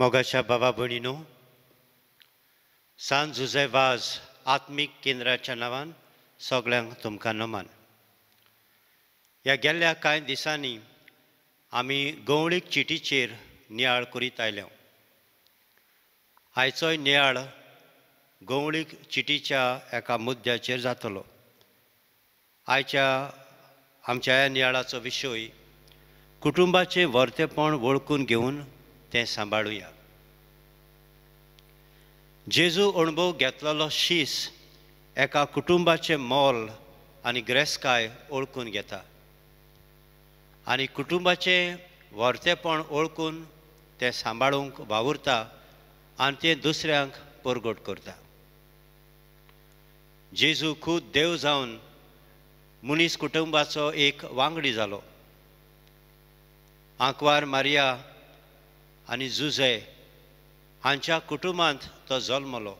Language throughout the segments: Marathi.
मोगाच्या बाबा भयणीनो सान जुझे वाज आत्मीक केंद्राच्या नांवान सगळ्यांक तुमकां नमन ह्या गेल्ल्या कांय दिसांनी आमी गवळीक चिटीचेर नियाळ करीत आयल्या आयचोय नियाळ गवळीक चिटीच्या एका मुद्द्याचेर जातलो आयच्या आमच्या ह्या नियाळाचो विशय कुटुंबाचें वर्तेपण वळखून घेवन तें सांबाळुया जेजू अणभव घेतलेलो शीस एका कुटुंबाचें मोल आनी ग्रेस्काय ओळखून घेता आनी कुटुंबाचें व्हरतेपण ओळखून तें सांबाळूंक वावुरता आनी तें दुसऱ्यांक परगोट करता जेजू खूद देव जावन मुनीस कुटुंबाचो एक वांगडी जालो आंकवार मारिया आणि जुजय हांच्या कुटुंबांत तो जल्मलो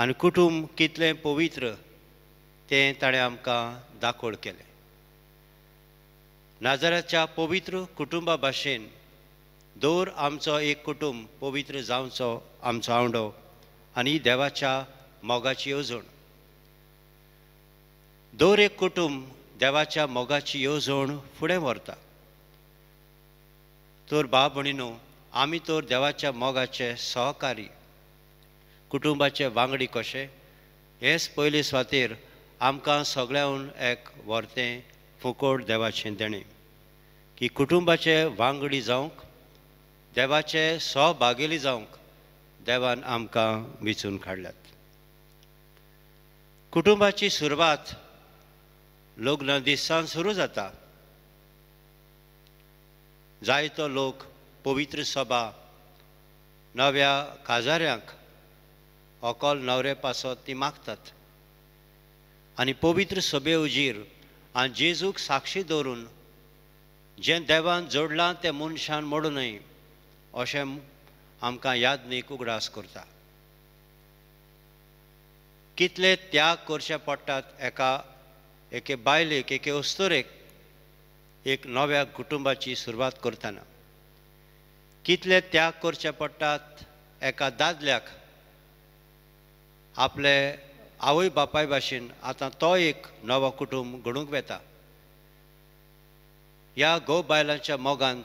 आणि कुटुंब कितलें पवित्र तें ताणें आमकां दाखोड केलें नाजाराच्या पवित्र कुटुंबा भाशेन दर आमचो एक कुटुंब पवित्र जावचो आमचो आवडो आनी देवाच्या मोगाची येवजण दर एक कुटुंब देवाच्या मोगाची येवजण फुडें व्हरता तर भाव भणीनो आम्ही तर देवाच्या मोगाचे सहकारी कुटुंबाचे वांगडी कशे हेच पयली सुवातेर आमकां सगळ्याहून एक व्हरतें फुकोट देवाचें देणें की कुटुंबाचे वांगडी जावंक देवाचे सहभागेली जावंक देवान आमकां विचून काडल्यात कुटुंबाची सुरवात लग्न दिसान सुरू जाता जायतो लोक पवित्र सभा नव्या काजाऱ्यांक अकल नवरे पासत ती मागतात आणि पवित्र सभे उजीर आनी जेजूक साक्षी दवरून जे देवान जोडलां ते मनशान मोडूनय अशें आमकां न्ही उगडास करता कितले त्याग करचे पडटात एका एके बायलेक एके अस्तुरेक एक नव्या कुटुंबाची सुरवात करतना कितले त्याग करचे पडटात एका दादल्याक आपले आवय बापाय भाशेन आतां तो एक नवो कुटुंब घडूंक वेता ह्या गो बायलांच्या मोगान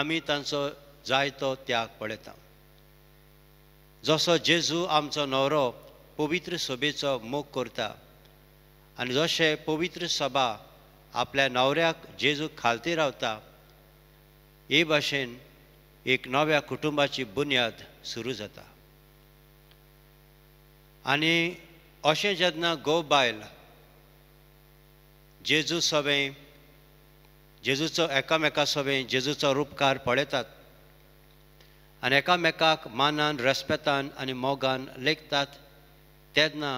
आमी तांचो जायतो त्याग पळयता जसो जेजू आमचो नवरो पवित्र सभेचो मोग करता आनी जशें पवित्र सभा आपल्या नवऱ्याक जेजू खालती रावता हे भाशेन एक नव्या कुटुंबाची बुन्याद सुरू जाता आनी अशें जेन्ना गो बायल जेजू सवें जेजूचो एकामेका सवें जेजूचो रूपकार पळयतात आनी एकामेकाक मानान रेस्पेतान आनी मोगान लेखतात तेन्ना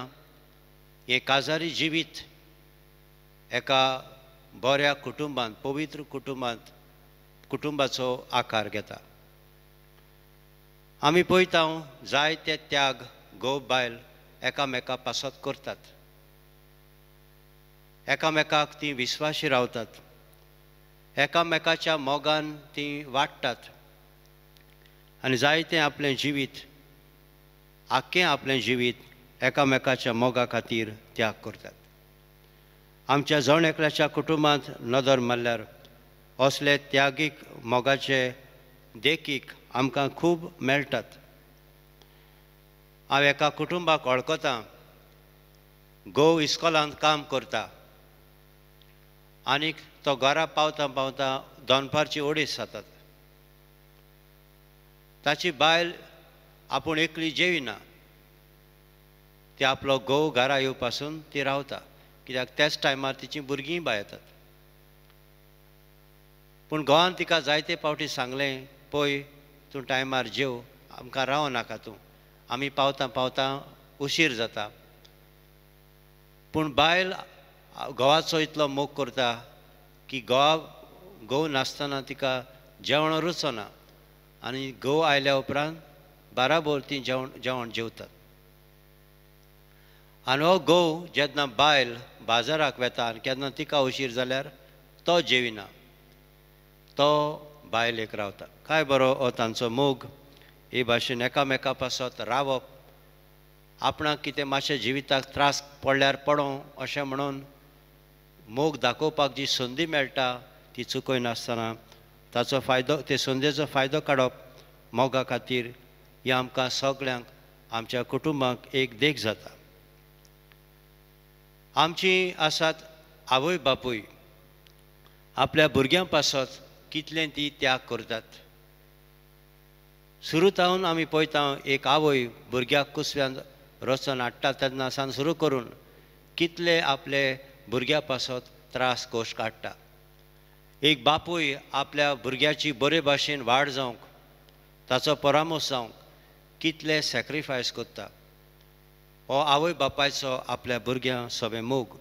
हें काजारी जिवीत एका बऱ्या कुटुंबांत पवित्र कुटुंबांत कुटुंबाचो आकार घेता आमी पळयता जायते त्याग घोव बायल एकामेका पासत करतात एकामेकाक ती विश्वासी रावतात एकामेकाच्या मोगान ती वाडटात आनी जायते आपलें जिवीत आख्खें आपलें जिवीत एकामेकाच्या मोगा खातीर त्याग करतात आमच्या जण एकल्याच्या कुटुंबांत नदर मारल्यार असले त्यागीक मोगाचे देखीक आमकां खूब मेळटात हांव एका कुटुंबाक वळखतां गोव इस्कॉलांत काम करता आनीक तो घरा पावता पावता दनपारची ओडीस जातात ताची बायल आपूण एकली जेविना ती आपलो घोव घरा येवपासून ती रावता कित्याक त्याच टायमार तिची भुरगीं बाय येतात पूण गोंयान तिका जायते पावटी सांगलें पळय तूं टायमार जेव आमकां राव नाका तूं आमी पावता पावता उशीर जाता पूण बायल घोवाचो इतलो मोग करता की घोवा घोव नासतना तिका जेवण रुचना आनी घोव आयल्या उपरांत बाराबोर ती जेवण जेवण जेवतात आनी घोव जेन्ना बायल बाजाराक वेता आनी केन्ना तिका उशीर जाल्यार तो जेविना तो बायलेक रावता काय बरो हो तांचो मोग हे भाशेन एकामेका पासत रावप आपणाक कितें मातशें जिविताक त्रास पडल्यार पडो अशें म्हणून मोग दाखोवपाक जी संदी मेळटा ती नासतना ताचो फायदो ते संदेचो फायदो काडप मोगा खातीर ही आमकां सगळ्यांक आमच्या कुटुंबाक एक देख जाता आमची आसात आवय बापूय आपल्या भुरग्यां पासत कितलें ती त्याग करतात सुरू जावन आमी पळयता एक आवय भुरग्याक कुसव्यान रचून हाडटा तेन्ना सावन सुरू करून कितले आपले भुरग्या पासत त्रास कोश काडटा एक बापूय आपल्या भुरग्याची बरे भाशेन वाड जावंक ताचो परामोस जावंक कितले सॅक्रिफायस करता हो आवय बापायचो आपल्या भुरग्यां सोबे मोग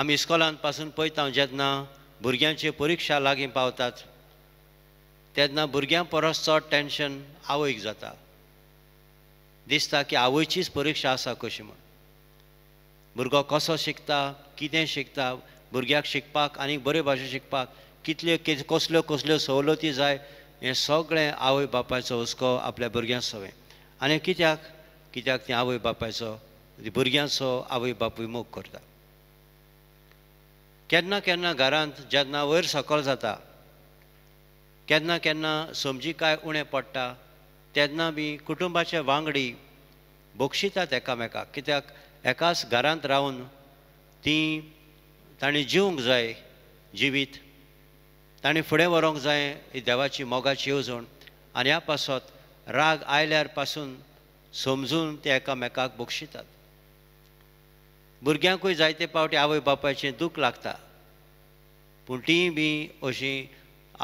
आमी इस्कॉलान पासून पळयता जेन्ना भुरग्यांची परीक्षा लागी पावतात तेन्ना भुरग्यां परस चड टेन्शन आवयक जाता दिसता की आवयचीच परीक्षा आसा कशी म्हण भुरगो कसो शिकता कितें शिकता भुरग्याक शिकपाक आनी बरे भाशेन शिकपाक कितल्यो कसल्यो कसल्यो सवलती जाय हें सगळें आवय बापायचो हुस्को आपल्या भुरग्यां सवें आनी कित्याक कित्याक ते आवय बापायचो भुरग्यांचो आवय बापूय मोग करता केन्ना केन्ना घरांत जेन्ना वयर सकल जाता केन्ना केन्ना समजी कांय उणें पडटा तेन्ना बी कुटुंबाचे वांगडी बक्षितात एकामेकाक कित्याक एकाच घरांत रावन तीं तांणी जिवंक जाय जिवीत तांणी फुडें व्हरोंक जाय ही देवाची मोगाची येवजण आनी ह्या पासत राग आयल्यार पासून समजून ते एकामेकाक बक्षितात भुरग्यांकूय जायते पावटी आवय बापायचें दूख लागता पूण तींय बी अशी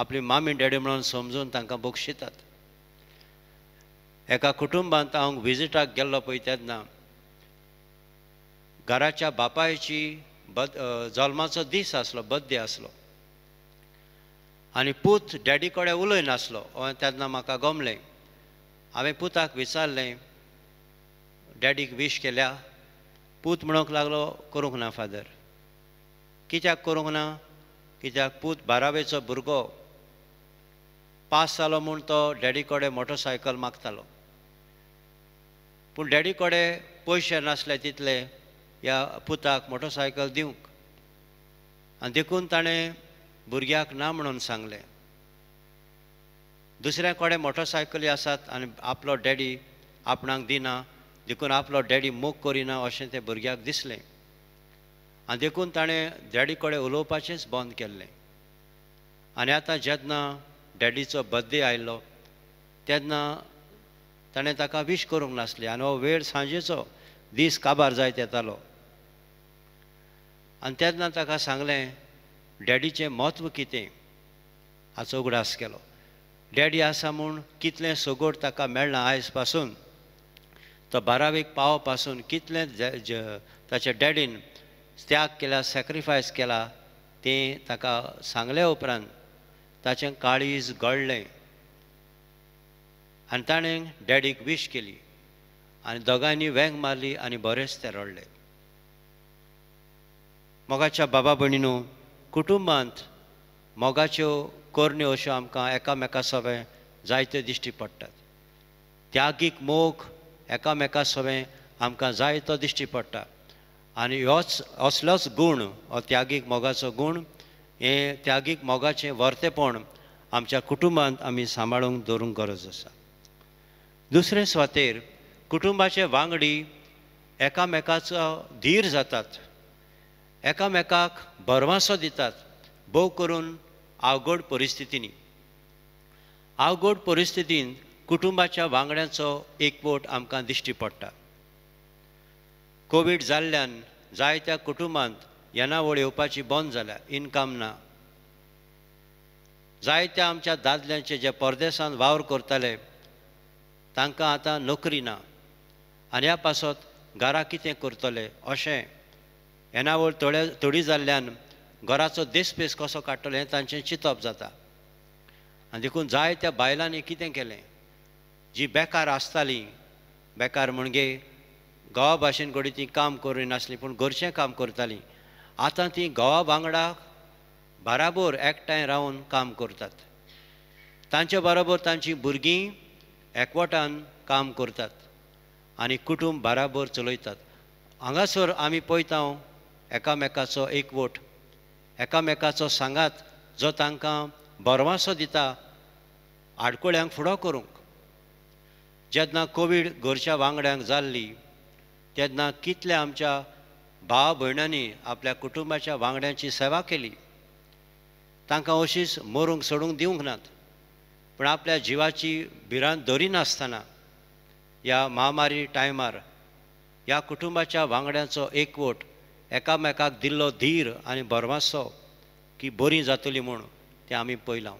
आपली मामी डॅडी म्हणून समजून तांकां बक्षितात एका कुटुंबांत हांव विजिटाक गेल्लो पळय तेन्ना घराच्या बापायची बद जल्माचो दीस आसलो बर्थडे आसलो आनी पूत डॅडी कडेन उलय नासलो तेन्ना म्हाका गमलें हांवें पुताक विचारलें डॅडीक विश केल्या पूत म्हणूंक लागलो करूंक ना फादर कित्याक करूंक ना कित्याक पूत बारावेचो भुरगो पास जालो म्हूण तो डॅडी कडेन मोटरसायकल मागतालो पूण डॅडी कडेन पयशे नासले तितले ह्या पुताक मोटरसायकल दिवंक आनी देखून ताणें भुरग्याक ना म्हणून सांगलें दुसऱ्या कडेन मोटरसायकली आसात आनी आपलो डॅडी आपणाक दिना देखून आपलो डॅडी मोग करिना अशें ते भुरग्याक दिसलें आनी देखून ताणें डॅडी कडेन उलोवपाचेंच बंद केल्लें आनी आतां जेन्ना डॅडीचो बर्थडे आयलो तेन्ना ताणें ताका विश करूंक नासली आनी हो वेळ सांजेचो दीस काबार जायत येतालो आनी तेन्ना ताका सांगलें डॅडीचें म्हत्व कितें हाचो उगडास केलो डॅडी आसा म्हूण कितलें सगोड ताका मेळना आयज पासून तो बारावेक पासून कितले ताच्या डॅडीन त्याग केला सॅक्रिफायस केला ते ताका सांगले उपरांत ताचे काळीज गळले आनी ताणें डॅडीक विश केली आनी दोगांनी वेंग मारली आनी बरेंच ते रडले मोगाच्या बाबा भयणीनो कुटुंबांत मोगाच्यो कोरण्यो अश्यो आमकां एकामेका सवे जायत्यो दिश्टी पडटात त्यागीक मोग एकामेका सवें आमकां जाय तो दिश्टी पडटा आनी होच असलोच गूण हो त्यागीक मोगाचो गूण हे त्यागीक मोगाचें वर्तेपण आमच्या कुटुंबांत आमी सांबाळूंक दवरूंक गरज आसा दुसरे सुवातेर कुटुंबाचे वांगडी एकामेकाचो धीर जातात एकामेकाक भरवासो दितात भोव करून आवगड परिस्थितींनी आवगड परिस्थितींत कुटुंबाच्या वांगड्यांचो एकवट आमकां दिश्टी पडटा कोवीड जाल्ल्यान जायत्या कुटुंबांत येणावळ येवपाची बंद जाल्या इन्कम ना जायत्या आमच्या दादल्यांचे जे परदेसांत वावर करताले तांकां आतां नोकरी ना आनी ह्या पासत घरा कितें करतले अशें येणावळ थोडे थोडी जाल्ल्यान घराचो देसपेस कसो काडटलो हें तांचें चिंतप जाता आनी देखून जायत्या बायलांनी कितें केलें जी बेकार आसताली बेकार म्हणजे घोवा भाशेन कोणी ती काम करिनासली पूण घरचें काम करताली आतां ती घोवा वांगडा बाराबोर एकठांय रावन काम करतात तांच्या बरोबर तांची भुरगीं एकवटान काम करतात आनी कुटुंब बाराबोर चलयतात हांगासर आमी पळयता हो, एकामेकाचो एकवट एकामेकाचो सांगात जो तांकां बरवासो दिता आडकोळ्यांक फुडो करूंक जेन्ना कोवीड घरच्या वांगड्यांक जाल्ली तेन्ना कितल्या आमच्या भाव भयणांनी आपल्या कुटुंबाच्या वांगड्यांची सेवा केली तांकां अशीच मरूंक सोडूंक दिवंक नात पूण आपल्या जिवाची भिरांत धरिनासतना ह्या महामारी टायमार ह्या कुटुंबाच्या वांगड्यांचो एकवट एकामेकाक दिल्लो धीर आनी भरमासो की बरी जातली म्हूण तें आमी पळयलां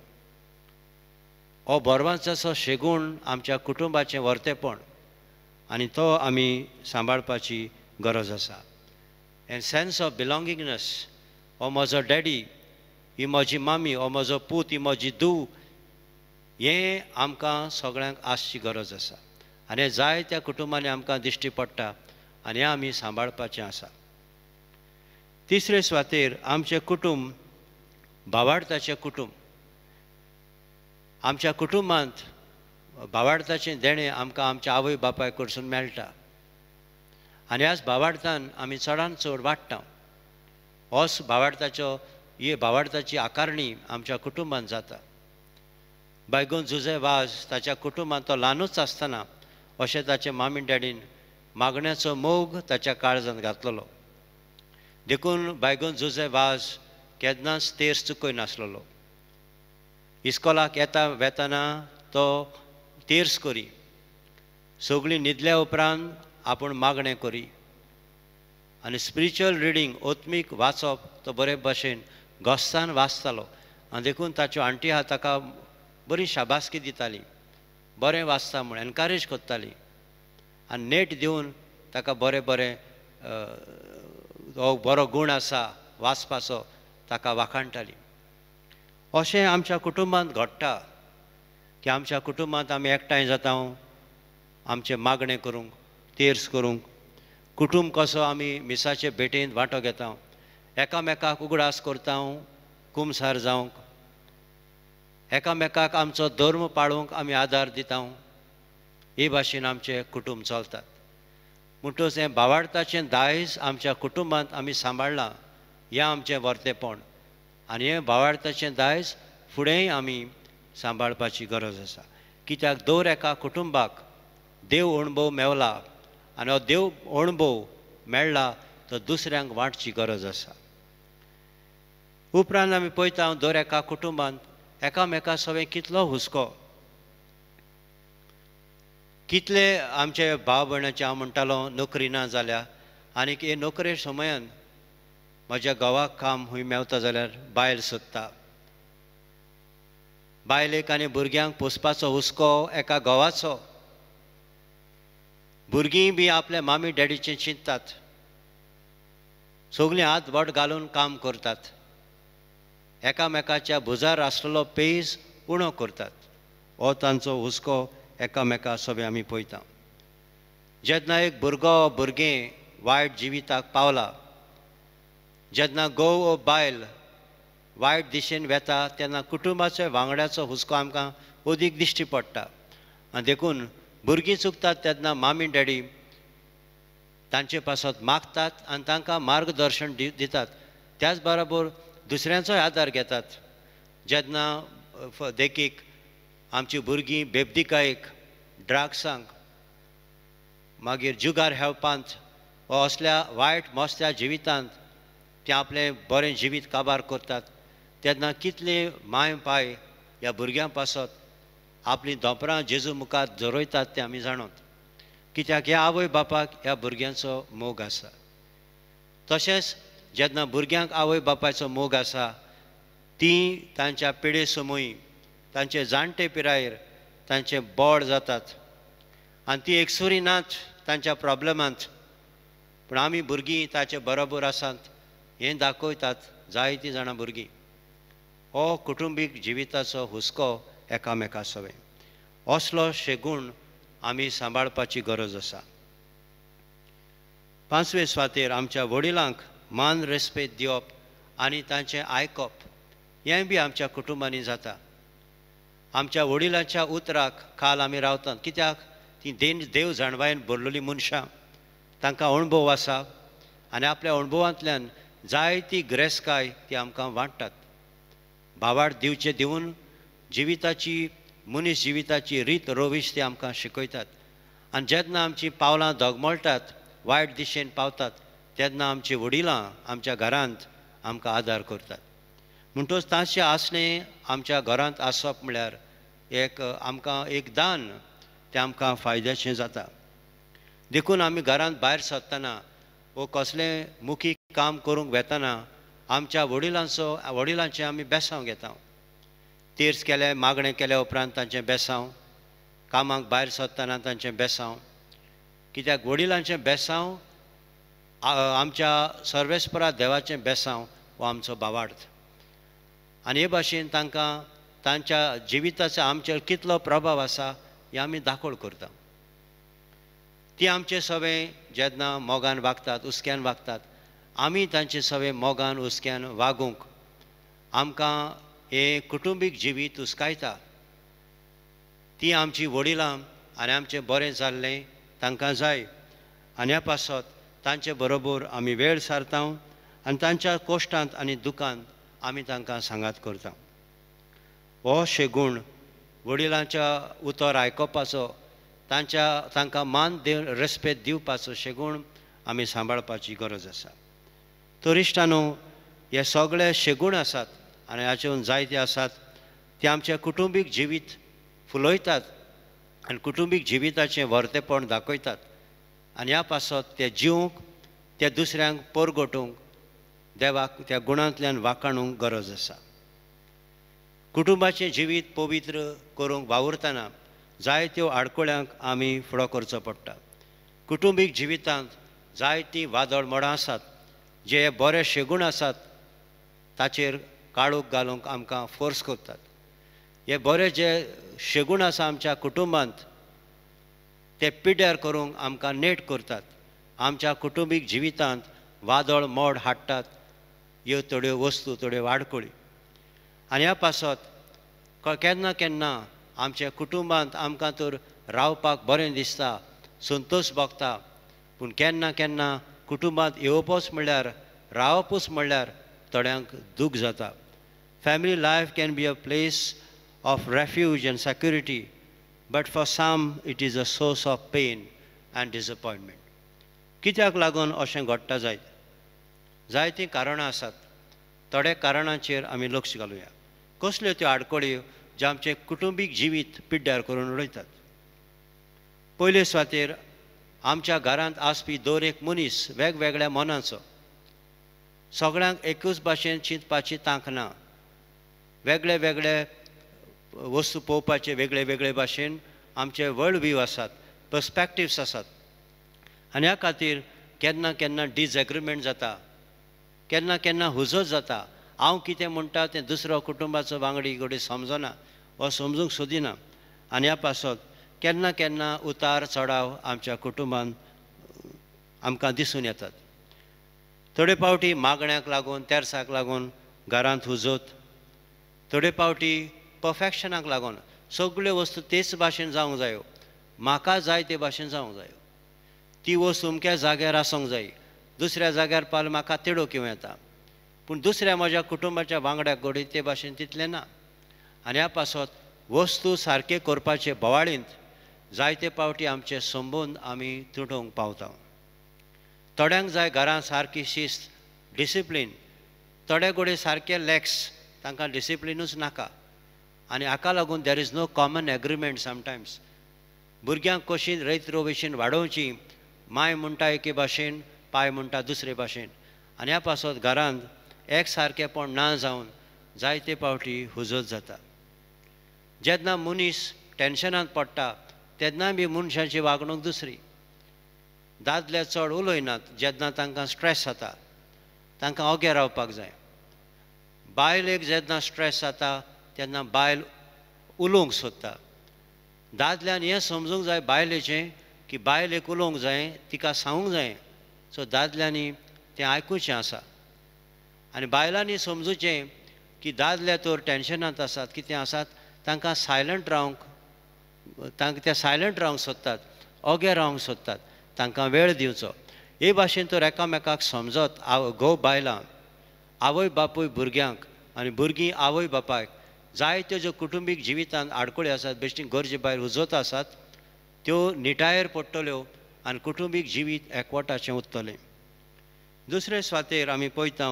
हो बरबांचो शेगूण आमच्या कुटुंबाचें वर्तेपण आनी तो आमी सांबाळपाची गरज आसा एन सेन्स ऑफ बिलोंगिंगनस हो म्हजो डॅडी ही म्हजी मामी हो म्हजो पूत ही म्हजी धूव हें आमकां सगळ्यांक आसची गरज आसा आनी जाय त्या कुटुंबांनी आमकां दिश्टी पडटा आनी हें आमी सांबाळपाचें आसा तिसरे सुवातेर आमचें कुटुंब भावार्थाचें कुटुंब आमच्या कुटुंबांत भावार्थाचें देणे आमकां आमच्या आवय बापाय कडसून मेळटा आनी आज भावार्थान आमी चडांत चड वाडटा होच भावार्थाचो ही भावार्थाची आकारणी आमच्या कुटुंबांत जाता बायगोन झुजे वाज ताच्या कुटुंबांत तो ल्हानूच आसतना अशें ताचे मामी डॅडीन मागण्याचो मोग ताच्या काळजांत घातलेलो देखून बायगोन झुजे वाज केन्नाच तेर चुकय नासलेलो इस्कॉलाक येता वेतना तो तेर्स करी सगळीं न्हिदल्या उपरांत आपूण मागणें करी आनी स्पिरिच्युअल रिडींग ओत्मीक वाचप तो बरे भाशेन घोस्तान वाचतालो आनी देखून ताच्यो आंटी आहा ताका बरी शाबासकी दिताली बरें वाचता म्हूण एनकारेज करताली आनी नेट दिवन ताका बरें बरें हो बरो गूण आसा वाचपाचो ताका वाखाणटाली अशें आमच्या कुटुंबांत घडटा की आमच्या कुटुंबांत आमी एकठांय जाता आमचें मागणें करूंक तेर्स करूंक कुटुंब कसो आमी मिसाचे भेटेन वांटो घेता एकामेकाक उगडास करता कुमसार जावंक एकामेकाक आमचो धर्म पाळूंक आमी आदार दिता हे भाशेन आमचें कुटुंब चलतात म्हणटच हें भावार्थाचें दायज आमच्या कुटुंबांत आमी सांबाळलां हें आमचें वर्तेपण आणि हे भावार्थाचें दायज फुडेंय आमी सांबाळपाची गरज आसा कित्याक दर एका कुटुंबाक देव अणभव मेवला आनी हो देव अणभव मेळ्ळा तो दुसऱ्यांक वाटची गरज आसा उपरांत आमी पळयता दर एका कुटुंबांत एकामेका सवे कितलो हुस्को कितले आमचे भाव भयणाचे हांव म्हणटालो नोकरी ना जाल्या आनीक हे नोकरे समयान म्हज्या घोवाक काम हूंय मेवता जाल्यार बायल सोदता बायलेक आनी भुरग्यांक पोसपाचो हुस्को एका घोवाचो भुरगीं बी आपल्या मामी डॅडीचें चिंततात सगलीं हात बोट घालून काम करतात एकामेकाच्या भुजार आसलेलो पेज उणो करतात हो तांचो हुस्को एकामेका सोबे आमी पळयता जेन्ना एक भुरगो भुरगें वायट जिविताक पावला जेन्ना गोव ओ बायल वायट दिशेन वेता तेन्ना कुटुंबाचो वांगड्याचो हुस्को आमकां अदीक दिश्टी पडटा आनी देखून भुरगीं चुकतात तेन्ना मामी डॅडी तांचे पासत मागतात आनी तांकां मार्गदर्शन दी दितात त्याच बरोबर दुसऱ्यांचोय आदार घेतात जेन्ना देखीक आमची भुरगीं बेबदिकायेक ड्राग्सांक मागीर जुगार हेवपांत वा असल्या वायट मोस्त्या जिवितांत ते आपले बरे जिवीत काबार करतात तेन्ना कितले माय पाय ह्या भुरग्यां पासत आपली दोपरां जेजू मुखार झरोयतात ते आमी जाणून कित्याक ह्या आवय बापाक ह्या भुरग्यांचो मोग आसा तशेंच जेन्ना भुरग्यांक आवय बापायचो मोग आसा ती तांच्या पिडे समयी तांचे जाणटे पिरायेर तांचे बोड जातात आनी ती एकसुरी नात तांच्या प्रॉब्लमांत पूण आमी भुरगीं ताचे बरोबर आसात हें दाखयतात जायतीं जाणां भुरगीं हो कुटुंबीक जिविताचो हुस्को एकामेका सवें असलो शेगूण आमी सांबाळपाची गरज आसा पांचवे सुवातेर आमच्या वडिलांक मान रेस्पेद दिवप आनी तांचें आयकप हें बी आमच्या कुटुंबांनी जाता आमच्या वडिलांच्या उतराक काल आमी रावतात कित्याक ती देन देव जाणवायेन भरलेलीं मनशां तांकां अणभव आसा आनी आपल्या अणभवांतल्यान जायती ग्रेस्काय ती आमकां वाडटात बाबाड दिवचे दिवन जिविताची मनीस जिविताची रीत रोवीश ते आमकां शिकयतात आनी जेन्ना आमचीं पावलां दोगमळटात वायट दिशेन पावतात तेन्ना आमचीं वडिलां आमच्या घरांत आमकां आदार करतात म्हणटच तांचें आसणें आमच्या घरांत आसप म्हळ्यार एक आमकां एक दान तें आमकां फायद्याचें जाता देखून आमी घरांत भायर सरतना वो कसले मुखी काम करूंक वेतना आमच्या वडिलांचो वडिलांचे आमी बेसांव घेता तेर्स केले मागणे केल्या उपरांत तांचें बेसांव कामाक भायर सरतना तांचें बेसांव कित्याक वडिलांचें बेसांव आमच्या सर्वेस्परा देवाचे बेसांव हो आमचो बावार्थ आनी हे भाशेन तांकां तांच्या जिविताचो आमचेर कितलो प्रभाव आसा हे आमी दाखोळ करता ती आमचे सवे जेदना मोगान वागतात उसक्यान वागतात आमी तांचे सवे मोगान उसक्यान वागूंक आमकां हे कुटुंबीक जिवीत हुस्कायता ती आमची वडिलां आनी आमचें बरें जाल्लें तांकां जाय आनी पासत तांचे बरोबर आमी वेळ सारता आनी तांच्या कोश्टांत आनी दुखांत आमी तांकां सांगात करता हो शेगूण वडिलांच्या उतर आयकोपाचो तांच्या तांकां मान देव रेस्पेद दिवपाचो शेगूण आमी सांबाळपाची गरज आसा टुरिस्टांनो हे सगळे शेगूण आसात आनी हाचेरून जायते आसात ते आमचे कुटुंबीक जिवीत फुलयतात आनी कुटुंबीक जिविताचें वर्तेपण दाखयतात आनी ह्या पासत ते जिवूंक ते दुसऱ्यांक परगटूंक देवाक त्या गुणांतल्यान वाकाणूंक गरज आसा कुटुंबाचें जिवीत पवित्र करूंक वावुरतना जायत्यो आडकुळ्यांक आमी फुडो करचो पडटा कुटुंबीक जिवितांत जायतीं वादळ मडां आसात जे बरे शेगूण आसात ताचेर काळोख घालूंक आमकां फोर्स करतात हे बरे जे शेगूण आसा आमच्या कुटुंबांत ते पिड्ड्यार करूंक आमकां नेट करतात आमच्या कुटुंबीक जिवितांत वादळ मोड हाडटात ह्यो थोड्यो वस्तू थोड्यो वाडकुळी आनी ह्या पासत केन्ना केन्ना आमच्या कुटुंबांत आमकां तर रावपाक बरें दिसता संतोश भोगता पूण केन्ना केन्ना कुटुंबांत येवपूच म्हणल्यार रावपूच म्हणल्यार थोड्यांक दूख जाता family life can be a place of refuge and security but for some it is a source of pain and disappointment कित्याक लागून अशें घडटा जायत जायतीं कारणां आसात थोड्या कारणांचेर आमी लक्ष घालुया कसल्यो त्यो आडकोळ्यो जे आमचे कुटुंबीक जिवीत पिड्ड्यार करून उडयतात पयले सुवातेर आमच्या घरांत आसपी दर एक मनीस वेगवेगळ्या मनाचो सगळ्यांक एकूच भाशेन चिंतपाची तांक ना वेगळे वेगळे वस्तू पळोवपाचे वेगळे वेगळे भाशेन आमचे वर्ल्ड व्यू आसात पर्स्पेक्टिव्स आसात आनी ह्या खातीर केन्ना केन्ना डिजएग्रीमेंट जाता केन्ना केन्ना हुजत जाता हांव कितें म्हणटा तें दुसरो कुटुंबाचो वांगडी घोडी समजना हो समजूंक सोदिना आनी ह्या पासत केन्ना केन्ना उतार चढाव आमच्या कुटुंबान आमकां दिसून येतात थोडे पावटी मागण्याक लागून तेरसाक लागून घरांत हुजोत थोडे पावटी परफेक्शनाक लागून सगल्यो वस्तू तेच भाशेन जावंक जायो म्हाका जाय ते भाशेन जावंक जायो ती वस्तू अमक्या जाग्यार आसूंक जाय दुसऱ्या जाग्यार पाल म्हाका तिडोक येवं येता पूण दुसऱ्या म्हज्या कुटुंबाच्या वांगड्याक घडय ते भाशेन तितलें ना आणि ह्या पासत वस्तू सारके करपाचे बोवाळींत जायते पावटी आमचे संबंद आमी तुटोवंक पावता थोड्यांक जाय घरां सारकी शिस्त डिसिप्लीन थोडे कडेन सारके लॅक्स तांकां डिसिप्लिनूच नाका आनी हाका लागून there is no common agreement sometimes भुरग्यांक कशी रैत रोवेशीन वाडोवची माय म्हणटा एके भाशेन पाय म्हणटा दुसरे भाशेन आनी ह्या पासत घरांत एक सारकेपण ना जावन जायते पावटी हुजत जाता जेन्ना मनीस टेन्शनान पडटा तेन्ना बी मनशाची वागणूक दुसरी दादले चड उलयनात जेन्ना तांकां स्ट्रेस जाता तांकां ओगे रावपाक जाय बायलेक जेन्ना स्ट्रेस जाता तेन्ना बायल उलोवंक सोदता दादल्यान हें समजूंक जाय बायलेचें की बायलेक उलोवंक जाय तिका सांगूंक जाय सो दादल्यांनी तें आयकुचें आसा आनी बायलांनी समजुचें की दादले तर टेन्शनांत आसात कितें आसात तांकां सायलंट रावंक तांकां ते सायलंट रावंक सोदतात ओगे रावंक सोदतात तांकां वेळ दिवचो हे भाशेन तर एकामेकाक समजत आव घोव बायलां आवय बापूय भुरग्यांक आनी भुरगीं आवय बापायक जायत्यो ज्यो कुटुंबीक जिवितांत आडखळ्यो आसात बेश्टी गरजे भायर उजोत आसात त्यो निटायर पडटल्यो आनी कुटुंबीक जिवीत एकवटाचें उरतलें दुसरे स्वातेर आमी पळयता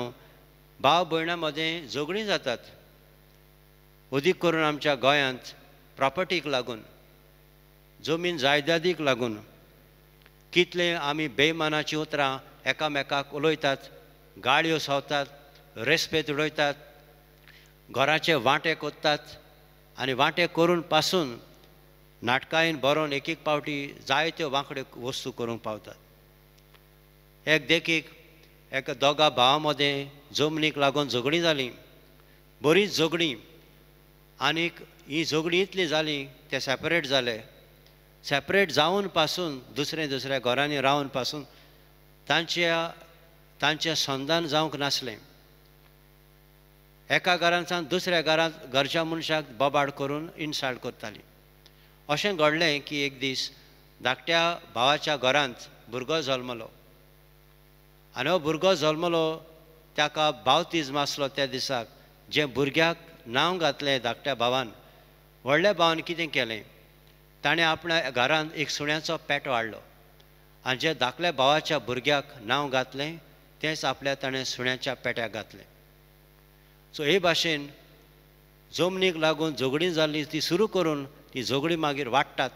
भाव भयणां मदें झगडीं जातात अदीक करून आमच्या गोंयांत प्रॉपर्टीक लागून जमीन जायदादीक लागून कितले आमी बेमानाची उतरां एकामेकाक उलयतात गाळयो सावतात रेस्पेद उडयतात घराचे वांटे कोत्तात आनी वांटे करून पासून नाटकायेन बरोवन एक एक पावटी जायत्यो वांकड्यो वस्तू करूंक पावतात एक देखीक एका दोगा भावा मदें जमनीक लागून झगडीं जालीं बरी झगडीं आनीक ही झोगडी इतली जाली ते सेपरेट झाले सेपरेट जावन पासून दुसरे दुसऱ्या घरांनी रावन पासून तांच्या तांचे संदान जावंक नासले एका घरांत सावन दुसऱ्या घरांत घरच्या मनशाक बबाड करून इन्सल्ट करताली अशें घडलें की एक दीस धाकट्या भावाच्या घरांत भुरगो जल्मलो आनी हो भुरगो जल्मलो ताका भावतीज मासलो त्या दिसाक जे भुरग्याक नांव घातलें धाकट्या भावान व्हडल्या भावान कितें केलें ताणें आपल्या घरांत एक सुण्याचो पेटो वाडलो आनी जे धाकल्या भावाच्या भुरग्याक नांव घातलें तेंच आपल्या ताणें सुण्याच्या पेट्याक घातलें सो हे भाशेन जमनीक लागून झगडीं जाल्ली ती सुरू करून ती झगडीं मागीर वाडटात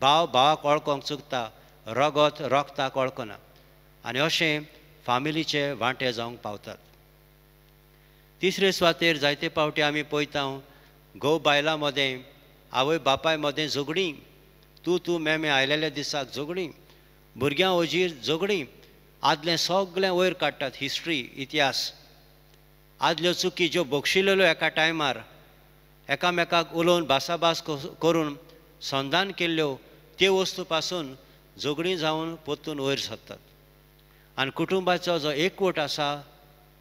भाव भावाक वळखोंक चुकता रगत रगताक वळखना आनी अशें फामिलीचे वांटे जावंक पावतात तिसरे सुवातेर जायते पावटी आमी पळयता घोव बायलां मदें आवय बापाय मदें झगडीं तूं तूं मेमे आयलेल्या दिसाक झगडीं भुरग्यां ओजीर झगडीं आदलें सगलें वयर काडटात हिस्ट्री इतिहास आदल्यो चुकी ज्यो बक्षिल्ल्यो एका टायमार एकामेकाक उलोवन भासाभास करून संधान केल्ल्यो त्यो वस्तू पासून झगडीं जावन पोतून वयर सरतात आनी कुटुंबाचो जो एकवट आसा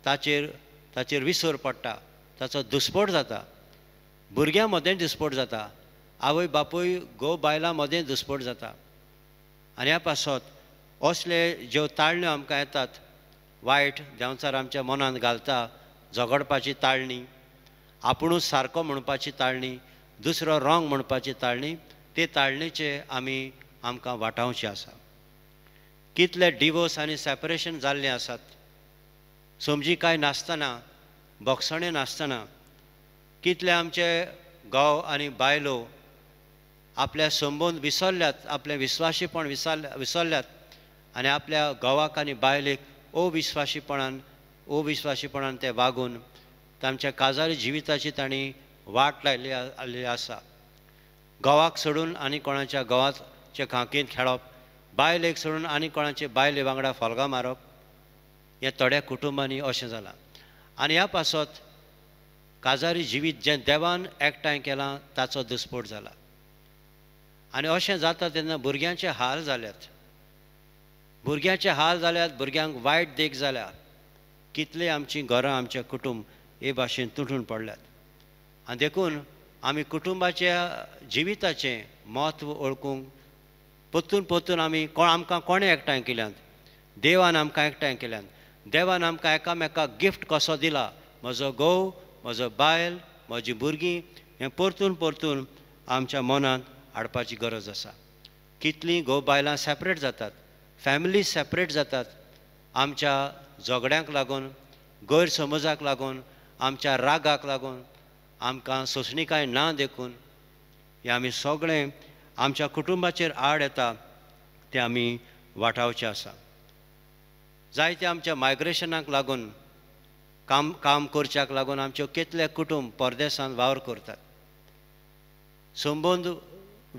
ताचेर ताचेर विसर पडटा ताचो दुस्पोट जाता भुरग्यां मदें दुस्पोट जाता आवय बापूय घोव बायलां मदें दुस्पोट जाता आनी ह्या पासत असले ज्यो ताळण्यो आमकां येतात वायट देंवचार आमच्या मनांत घालता झगडपाची ताळणी आपुणूच सारको म्हणपाची ताळणी दुसरो रॉंग म्हणपाची ताळणी ते ताळणेचे आमी आमकां वाटावचे आसा कितले डिवोर्स आनी सेपरेशन जाल्ले आसात समजी काय नासतना बोक्सणें नासतना कितले आमचे गाव आणि बायलो आपल्या संबंद विसरल्यात आपले विस्वासीपण विसर विसरल्यात आणि आपल्या घोवाक आणि बायलेक अविश्वासीपणान अविश्वासीपणान ते वागून तांच्या काजारी जिविताची तांणी वाट लायली आलेली आसा घोवाक सोडून आणि कोणाच्या गावाचे खांकींत खेळप बायलेक सोडून आणि कोणाचे बायले वांगडा फलगा मारप हे थोड्या कुटुंबांनी अशें जालां आणि ह्या पासत काजारी जिवीत जे देवान एकठांय केला ताचो दुस्फोट झाला आणि अशें जाता त्यांना भुरग्यांचे हाल झाल्यात भुरग्यांचे हाल झाल्यात भुरग्यांक वाईट देख जाल्या कितले आमची घरां आमचे कुटुंब हे भाशेन तुटून पडल्यात आणि देखून आम्ही कुटुंबाच्या जिविताचें महत्व ओळखूंक परतून परतून आम्ही कोण आमकां कोणें एकठांय केल्यात देवान आमकां एकठांय केल्यात देवान आमकां एकामेकाक गिफ्ट कसो दिला म्हजो घोव म्हजो बायल म्हजी भुरगीं हें परतून परतून आमच्या मनांत हाडपाची गरज आसा कितलीं घोव बायलां सेपरेट जातात फॅमिली सेपरेट जातात आमच्या झगड्यांक लागून गैरसमजाक लागून आमच्या रागाक लागून आमकां काय ना देखून हें आमी सगळें आमच्या कुटुंबाचेर आड येता तें आमी वाटावचें आसा जायते आमच्या मायग्रेशनाक लागून काम काम करच्याक लागून आमच्यो कितले कुटुंब परदेसांत वावर करतात संबंद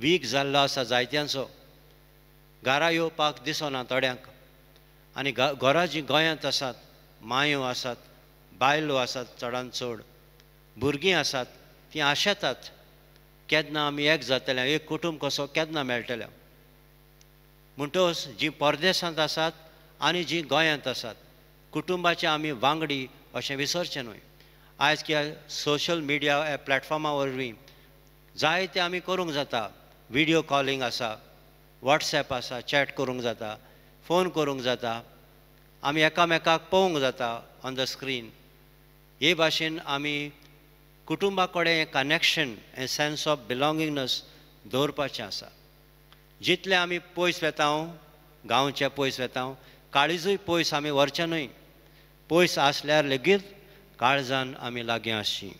वीक जाल्लो आसा जायत्यांचो घरा येवपाक दिसना थोड्यांक आनी घरां जीं गोंयांत आसात मायो आसात बायलो आसात चडांत चड भुरगीं आसात तीं आशेतात केदना आमी एक जातले एक कुटुंब कसो केदना मेळटलें म्हणटोच जीं परदेसांत आसात आनी जी गोंयांत आसात कुटुंबाचे आमी वांगडी अशें विसरचें न्हय आयज कित्याक सोशल मिडिया प्लॅटफॉर्मा वरवीं जायते आमी करूंक जाता व्हिडिओ कॉलिंग आसा वॉट्सॅप आसा चॅट करूंक जाता फोन करूंक जाता आमी एकामेकाक पळोवंक जाता ऑन द स्क्रीन हे भाशेन आमी कुटुंबा कनेक्शन हे सेन्स ऑफ बिलाँगिंगनस दवरपाचें आसा जितले आमी पयस वेतांव गांवचे पयस वेतांव काळजूय पयस आमी व्हरचेनूय पयस आसल्यार लेगीत काळजान आमी लागीं आसची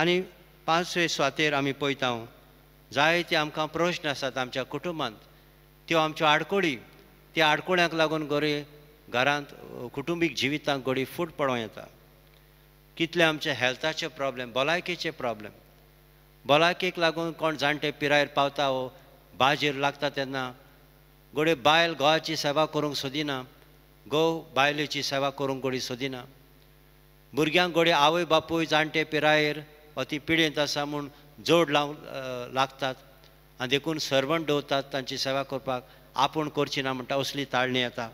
आनी पांचवे सुवातेर आमी पळयता जायते आमकां प्रश्न आसात आमच्या कुटुंबांत त्यो आमच्यो आडकोडी त्या आडकोड्यांक लागून गरी घरांत कुटुंबीक जिवितांत गोडी फूट पडूं येता कितले आमचे हेल्थाचे प्रोब्लेम भलायकेचे प्रोब्लेम भलायकेक लागून कोण जाणटे पिरायेर पावता वो हो, बाजीर लागता तेन्ना गोडे बायल गोवाची सेवा करूंक सोदिना गोव बायलेची सेवा करूंक गोडी सोदिना भुरग्यांक गोडे आवय बापूय जाणटे पिरायेर अती ती पिडेंत आसा म्हूण जोड लावंक लागतात आनी देखून सरवण दवरतात तांची सेवा करपाक आपूण करची ना म्हणटा असली ताळणी येता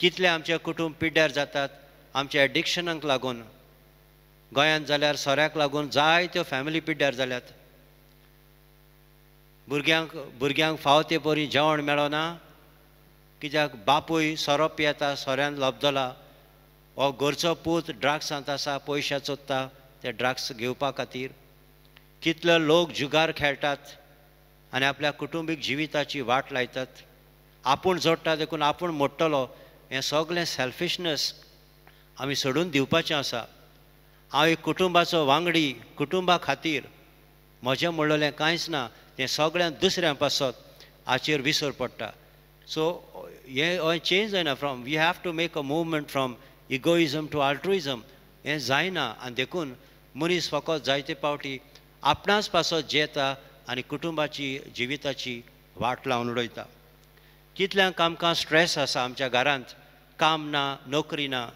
कितले आमचे कुटुंब पिड्ड्यार जातात आमच्या एडिक्शनांक लागून गोंयांत जाल्यार सोऱ्याक लागून जायत्यो फॅमिली पिड्ड्यार जाल्यात भुरग्यांक भुरग्यांक फाव ते परी जेवण मेळना कित्याक बापूय सोरो पियेता सोऱ्यान लबदला हो घरचो पूत ड्राग्सांत आसा पयशे चोत्ता ते ड्राग्स घेवपा खातीर कितलो लोक जुगार खेळटात आनी आपल्या कुटुंबीक जिविताची वाट लायतात आपूण जोडटा देखून आपूण मोडटलो हें सगलें सेल्फिशनस आमी सोडून दिवपाचें आसा हांव एक कुटुंबाचो वांगडी कुटुंबा खातीर म्हजें म्हणलेलें कांयच ना ते सगळ्यां दुसऱ्यां पासत हाचेर विसर पडटा सो हें हय चेंज जायना from we have to make a movement from egoism to altruism हें जायना आनी देखून मनीस फकत जायते पावटी आपणाच पासत जेता आनी कुटुंबाची जिविताची वाट लावन उडयता कितल्यांक आमकां स्ट्रेस आसा आमच्या घरांत काम ना नोकरी ना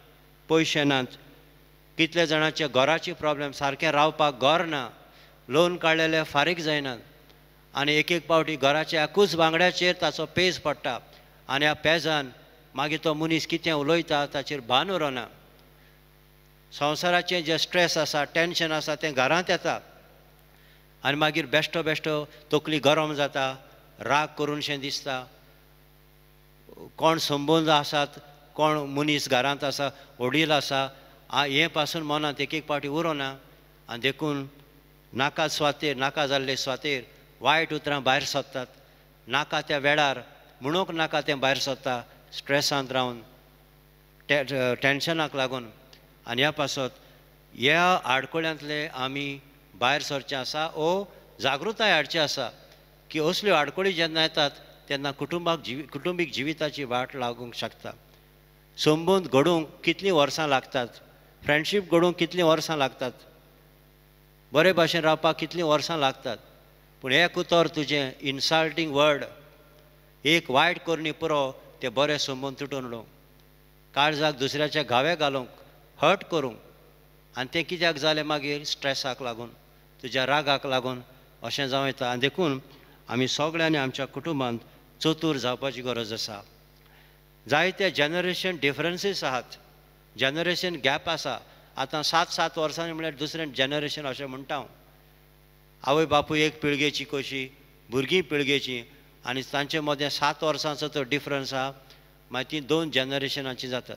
पयशे नात कितल्या जाणांचे घराचे प्रॉब्लेम सारकें रावपाक घर ना लोन काडलेले फारीक जायनात आणि एक एक पावटी घराच्या एकूच बांगड्याचेर ताचो पेज पडटा आणि ह्या पेजान मागीर तो मनीस कितें उलयता ताचेर भान उरना संवसाराचें जें स्ट्रेस आसा टेन्शन आसा तें घरांत येता आनी मागीर बेश्टो बेश्टो तकली गरम जाता राग करूनशें दिसता कोण संबंद आसात कोण मनीस घरांत आसा ओडील आसा हे पासून मनांत एक एक पावटी उरना आनी देखून नाका सुवातेर नाका जाल्ले सुवातेर वायट उतरां भायर सोदतात नाका त्या वेळार म्हणूंक नाका तें भायर सोदता स्ट्रेसांत रावन टेन्शनाक लागून आनी ह्या पासत ह्या आडकोळ्यांतले आमी भायर सरचे आसा ओ जागृताय हाडची आसा की असल्यो आडकोळी जेन्ना येतात तेन्ना कुटुंबाक जीव कुटुंबीक जिविताची वाट लागूंक शकता संबंद घडूंक कितलीं वर्सां लागतात फ्रेंडशीप घडूंक कितलीं वर्सां लागतात बरे भाशेन रावपाक कितलीं वर्सां लागतात पूण हे कुतोर तुजें इन्सल्टींग वर्ड एक वायट करणी पुरो तें बरें सोंबून तुटून उडोवंक काळजाक दुसऱ्याच्या घावे घालूंक हट करूंक आनी तें कित्याक जालें मागीर स्ट्रेसाक लागून तुज्या रागाक लागून अशें जावं येता आनी देखून आमी सगळ्यांनी आमच्या कुटुंबांत चतूर जावपाची गरज आसा जायते जनरेशन डिफरन्सीस आहात जनरेशन गॅप आसा आतां सात सात वर्सांनी म्हळ्यार दुसरें जनरेशन अशें म्हणटा हांव आवय बापू एक पिळगेची कशी भुरगीं पिळगेची आनी तांचे मदें सात वर्सांचो तो डिफरन्स आहा मागीर ती दोन जनरेशनाची जातात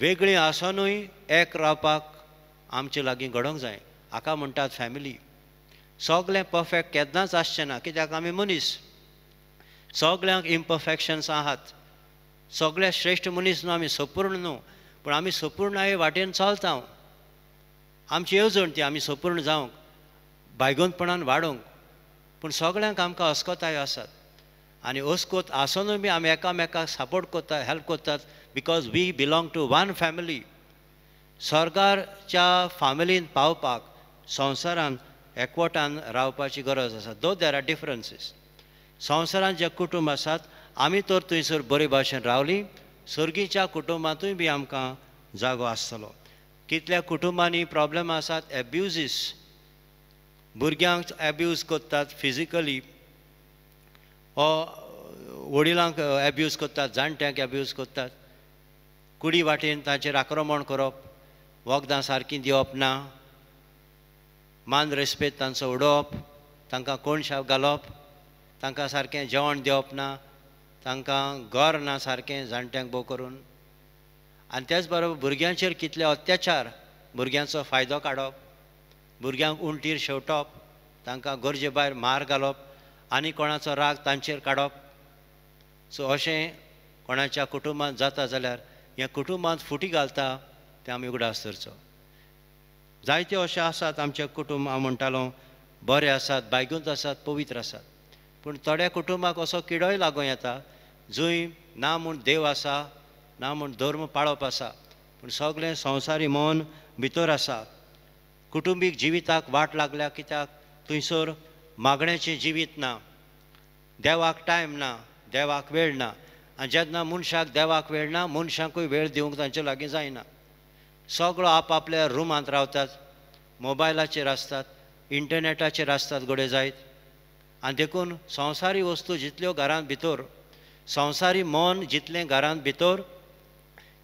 वेगळीं आसोनूय एक रावपाक आमचे लागीं घडोवंक जाय हाका म्हणटात फॅमिली सगळे परफेक्ट केन्नाच आसचें ना कित्याक आमी मनीस सगळ्यांक इम्परफेक्शन्स आहात सगळे श्रेश्ठ मनीस न्हू आमी सपूर्ण न्हू पूण आमी सपूर्णाये वाटेन चलता आमची येवजण ती आमी सपूर्ण जावंक बायगोनपणान वाडोंक पूण सगळ्यांक आमकां अस्कोताय आसात आनी अस्कोत आसुनूय बी आमी एकामेकाक सपोर्ट करता हेल्प कोतात because we belong to one family सरकारच्या फॅमिलीन पावपाक संवसारान एकवटान रावपाची गरज आसा दो देर आर डिफरंसीस संवसारान जे कुटूंब आसात आमी तर थंयसर बरे भाशेन रावली सर्गीच्या कुटुंबांतूय बी आमकां जागो आसतलो कितल्या कुटुंबांनी प्रॉब्लेम आसात एब्युजीस भुरग्यांक एब्यूज करतात फिजिकली हो, वडिलांक एब्यूज करतात जाणट्यांक एब्यूज करतात कुडी वाटेन तांचेर आक्रमण करप वखदां सारकीं दिवप ना मान रेस्पेद तांचो उडोवप तांकां कोणशाक घालप तांकां सारकें जेवण दिवप ना तांकां घर ना सारकें जाणट्यांक बो करून आनी त्याच बरोबर भुरग्यांचेर कितले अत्याचार भुरग्यांचो फायदो काडप भुरग्यांक उंटीर शेवटप तांकां गरजे भायर मार घालप आनी कोणाचो राग तांचेर काडप सो अशें कोणाच्या कुटुंबांत जाता जाल्यार हे कुटुंबांत फुटी घालता तें आमी उगडास धरचो जायते अशे आसात आमचे कुटुंब हांव म्हणटालो बरे आसात बायगूंत आसात पवित्र आसात पूण थोड्या कुटुंबाक असो किडोय लागूं येता जंय ना म्हूण देव आसा ना म्हूण धर्म पाळप आसा पूण सगळें संवसारी मन भितर आसा कुटुंबीक जिविताक वाट लागल्या कित्याक थंयसर मागण्याचें जिवीत ना देवाक टायम ना देवाक वेळ ना आनी जेन्ना मनशाक देवाक वेळ ना मनशांकूय वेळ दिवंक तांचे लागीं जायना सगळो आप आपल्या रुमांत रावतात मोबायलाचेर आसतात इंटरनेटाचेर आसतात घडे जायत आनी देखून संवसारी वस्तू जितल्यो घरांत भितर संवसारी मन जितलें घरांत भितर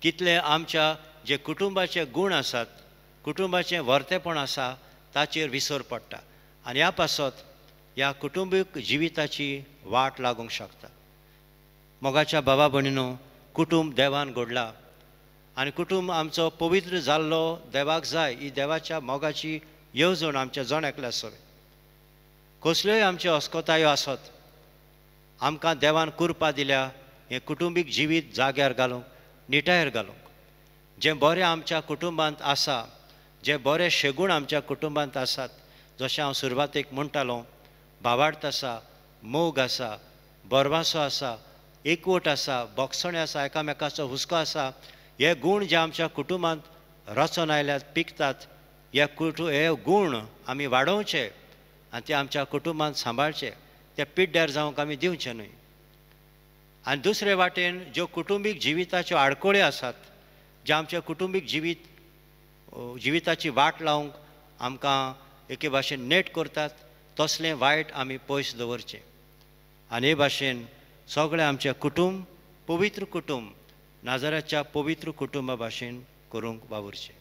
तितलें आमच्या जे कुटुंबाचे गूण आसात कुटुंबाचे वर्तेपण आसा ताचेर विसर पडटा आनी ह्या पासत ह्या कुटुंबीक जिविताची वाट लागूंक शकता मोगाच्या बाबा भणीनो कुटुंब देवान घडला आनी कुटुंब आमचो पवित्र जाल्लो देवाक जाय ही देवाच्या मोगाची येवजण आमच्या जण एकल्या सोय कसल्योय आमच्यो अस्कोतायो आसत आमकां देवान कुरपा दिल्या हे कुटुंबीक जिवीत जाग्यार घालूंक निटायर घालूंक जें बरें आमच्या कुटुंबांत आसा जे बरे शेगूण आमच्या कुटुंबांत आसात जशें हांव सुरवातेक म्हणटालों बाबार्थ आसा मोग आसा बोरवासो आसा एकवट आसा बोगसणें आसा एकामेकाचो हुस्को आसा हे गूण जे आमच्या कुटुंबांत रचोन आयल्यात पिकतात हे कुटू हे गूण आमी वाडोवचे आनी ते आमच्या कुटुंबांत सांबाळचे ते पिड्ड्यार जावंक आमी दिवचे न्हय आनी दुसरे वाटेन ज्यो कुटुंबीक जिविताच्यो आडकोळ्यो आसात जे आमच्या कुटुंबीक जिवीत जिविताची वाट लावंक आमकां एके भाशेन नेट करतात तसलें वायट आमी पयस दवरचे आनी हे भाशेन सगळें आमचें कुटुंब पवित्र कुटुंब नाजराच्या पवित्र कुटुंबा भाशेन करूंक वावुरचें